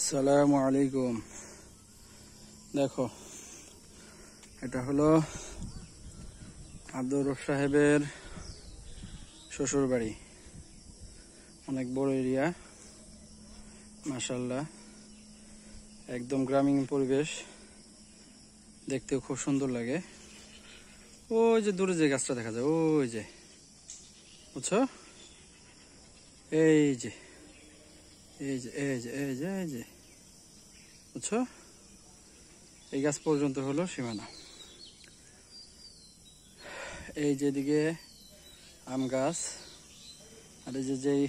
সালামু আলাইকুম দেখো এটা হলো আব্দুর রফ সাহেবের শ্বশুর বাড়ি অনেক বড় এরিয়া মাসাল্লাহ একদম গ্রামীণ পরিবেশ দেখতেও খুব সুন্দর লাগে ওই যে দূরে যে গাছটা দেখা যায় ওই যে বুঝছো এই যে এই যে এই যে এই যে এই যে বুঝছো এই গাছ পর্যন্ত হলো সীমানা এই যেদিকে আম গাছ আর এই যে যেই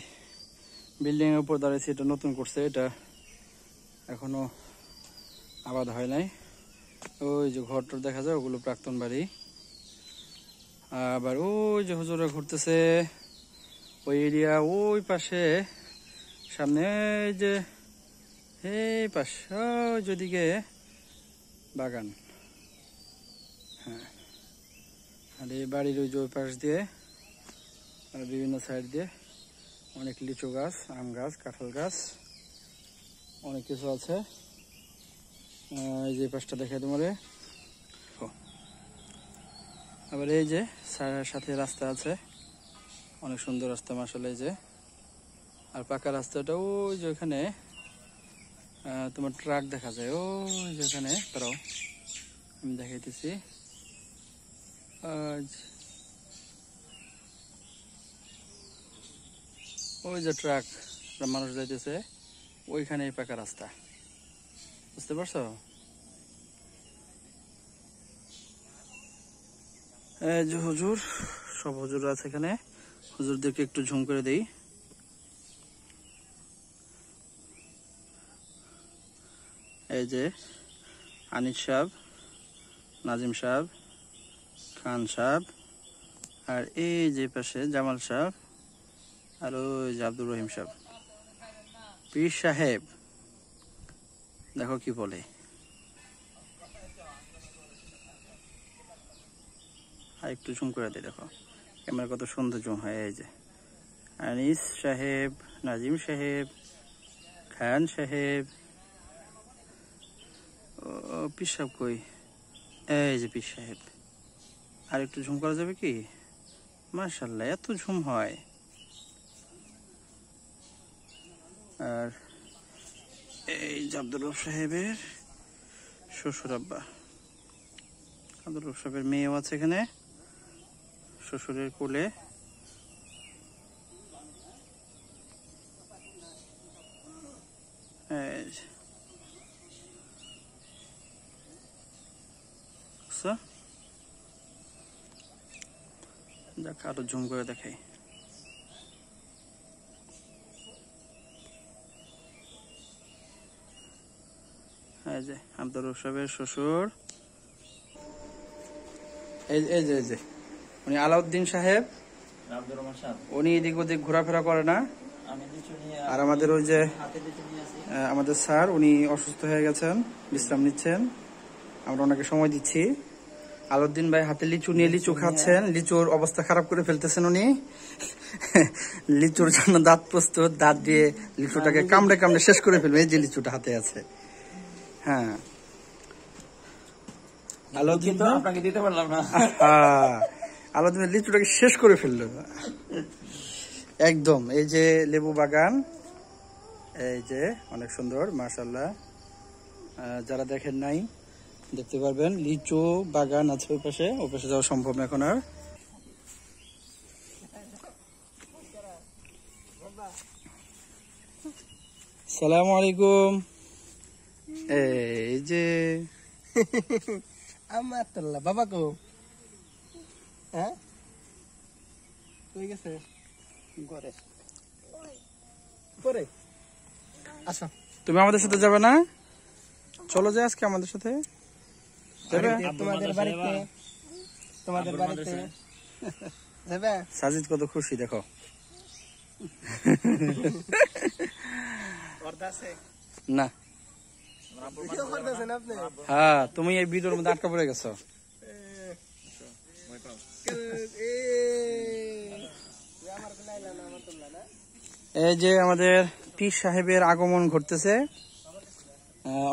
বিল্ডিংয়ের উপর দাঁড়িয়েছে এটা নতুন করছে এটা এখনো আবাদ হয় নাই ওই যে ঘরটর দেখা যায় ওগুলো প্রাক্তন বাড়ি আবার ওই যে হজুরা ঘুরতেছে ওই এরিয়া ওই পাশে সামনে যে এই পাশ যেদিকে বাগান হ্যাঁ আর এই বাড়ির ওই যে পাশ দিয়ে আর বিভিন্ন সাইড দিয়ে অনেক লিচু গাছ আম গাছ কাঁঠাল গাছ অনেক কিছু আছে এই যে পাশটা দেখে তোমার আবার এই যে সাথে রাস্তা আছে অনেক সুন্দর রাস্তা আসলে এই যে আর পাকা রাস্তাটা ওই যে ওখানে তোমার ট্রাক দেখা যায় ওই যে ওখানে তারাও আমি দেখাইতেছি আজ ওই যে ট্রাক মানুষ যাইতেছে ওইখানেই পাকা রাস্তা বুঝতে পারছো যে হুজুর সব হুজুর আছে এখানে হুজুরদেরকে একটু ঝুম করে দিই এই যে আনিস সাহেব নাজিম সাহেব খান সাহেব আর এই যে পাশে জামাল সাহেব আর ওই যে আব্দুর রহিম সাহেব পীর সাহেব দেখো কি বলে একটু জুম করে দিই দেখো ক্যামেরা কত সুন্দর জুম হয় এই যে আনিস সাহেব নাজিম সাহেব খান সাহেব পীর সাহেব কই এই যে পীর সাহেব আর একটু ঝুম করা যাবে কি মার্শাল্লাহ এত ঝুম হয় আর এই যে আব্দুল সাহেবের শ্বশুর আব্বা আব্দুল রব সাহেবের মেয়েও আছে এখানে শ্বশুরের কোলে এই উনি আলাউদ্দিন সাহেব উনি এদিক ওদিক ঘোরাফেরা করে না আর আমাদের ওই যে আমাদের স্যার উনি অসুস্থ হয়ে গেছেন বিশ্রাম নিচ্ছেন আমরা ওনাকে সময় দিচ্ছি আলুদ্দিন ভাই হাতে লিচু নিয়ে লিচু খাচ্ছেন লিচুর অবস্থা খারাপ করে ফেলতেছেন উনি লিচুর জন্য দাঁত প্রস্তুত দাঁত দিয়ে লিচুটাকে কামড়ে কামড়ে শেষ করে ফেলবে এই যে লিচুটা হাতে আছে হ্যাঁ লিচুটাকে শেষ করে ফেললো একদম এই যে লেবু বাগান এই যে অনেক সুন্দর যারা দেখেন নাই দেখতে পারবেন লিচু বাগান আছে ওই পাশে ওই পাশে যাওয়া সম্ভব না এখন আর সালাম আলাইকুম এই যে আমার তোল্লা বাবা কো হ্যাঁ? আচ্ছা। তুমি আমাদের সাথে যাবে না চলো যে আজকে আমাদের সাথে সাজিদ কত খুশি দেখো না হ্যাঁ তুমি এই ভিডিওর মধ্যে আটকা পড়ে গেছো এই যে আমাদের পীর সাহেবের আগমন ঘটতেছে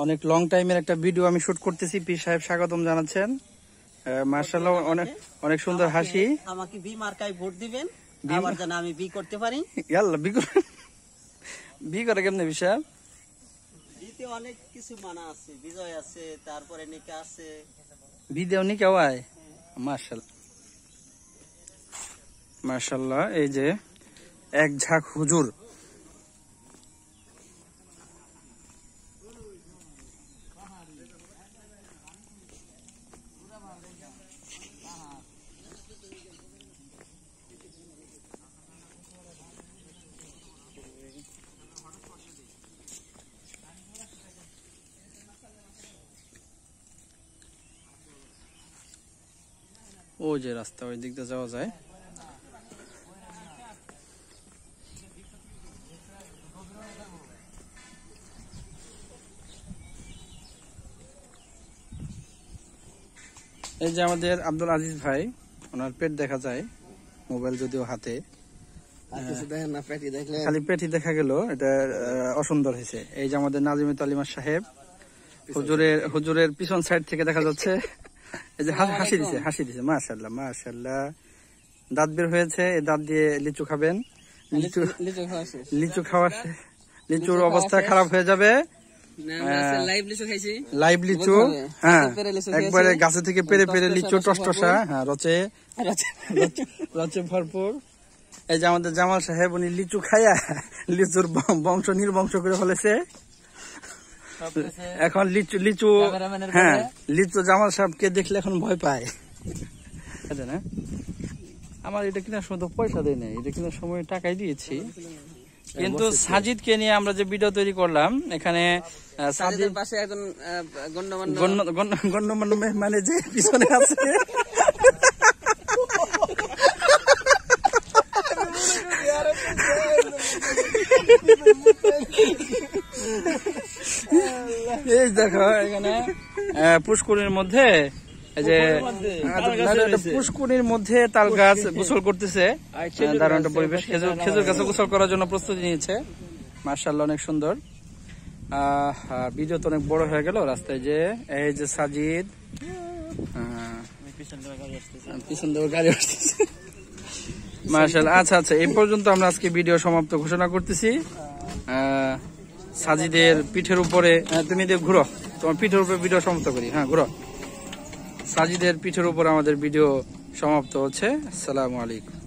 অনেক লং টাইমের একটা ভিডিও আমি শুট করতেছি পীর সাহেব স্বাগতম জানাচ্ছেন মার্শাল্লাহ অনেক অনেক সুন্দর হাসি আমাকে বি মার্কায় ভোট দিবেন আমার জন্য আমি বি করতে পারি ইয়াল্লা বি করে বি করে কেমনে বিতে অনেক কিছু মানা আছে বিজয় আছে তারপরে নিকা আছে বি দেও নিকা হয় মার্শাল্লাহ মার্শাল্লাহ এই যে এক ঝাঁক হুজুর ও যে রাস্তা ওই দিক দিয়ে যাওয়া যায় এই যে আমাদের আব্দুল আজিজ ভাই ওনার পেট দেখা যায় মোবাইল যদিও হাতে খালি পেটি দেখা গেল এটা অসুন্দর হয়েছে এই যে আমাদের নাজিমিত আলিমা সাহেব হুজুরের হুজুরের পিছন সাইড থেকে দেখা যাচ্ছে হাসি দিছে হাসি দিছে মাশাল্লাহ মাশাল্লাহ দাঁত বের হয়েছে দাঁত দিয়ে লিচু খাবেন লিচু লিচু খাওয়া লিচুর অবস্থা খারাপ হয়ে যাবে লাইভ লিচু হ্যাঁ একবারে গাছে থেকে পেরে পেরে লিচু টসটসা হ্যাঁ রচে রচে ভরপুর এই যে আমাদের জামাল সাহেব উনি লিচু খাইয়া লিচুর বংশ নির্বংশ করে ফেলেছে এখন লিচু লিচু হ্যাঁ লিচু জামাল সাহেবকে দেখলে এখন ভয় পায় হ্যাঁ? আমার এটা কিনা শুধু পয়সা দেয় নাই এটা কিনা সময় টাকাই দিয়েছি কিন্তু সাজিদকে নিয়ে আমরা যে ভিডিও তৈরি করলাম এখানে সাজিদের পাশে একজন গণ্যমান্য গণ্যমান্য মেহমানে যে পিছনে আছে দেখো এখানে পুষ্করিণীর মধ্যে যে পুষ্করিণীর মধ্যে তাল গাছ গোসল করতেছে দারুণ একটা পরিবেশ খেজুর খেজুর গাছে গোসল করার জন্য প্রস্তুতি নিয়েছে মার্শাল অনেক সুন্দর আহ ভিডিও তো অনেক বড় হয়ে গেল রাস্তায় যে এই যে সাজিদ পিছন মার্শাল আচ্ছা আচ্ছা এই পর্যন্ত আমরা আজকে ভিডিও সমাপ্ত ঘোষণা করতেছি আহ সাজিদের পিঠের উপরে তুমি দিয়ে ঘুরো তোমার পিঠের উপরে ভিডিও সমাপ্ত করি হ্যাঁ ঘুরো সাজিদের পিঠের উপর আমাদের ভিডিও সমাপ্ত হচ্ছে সালাম আলাইকুম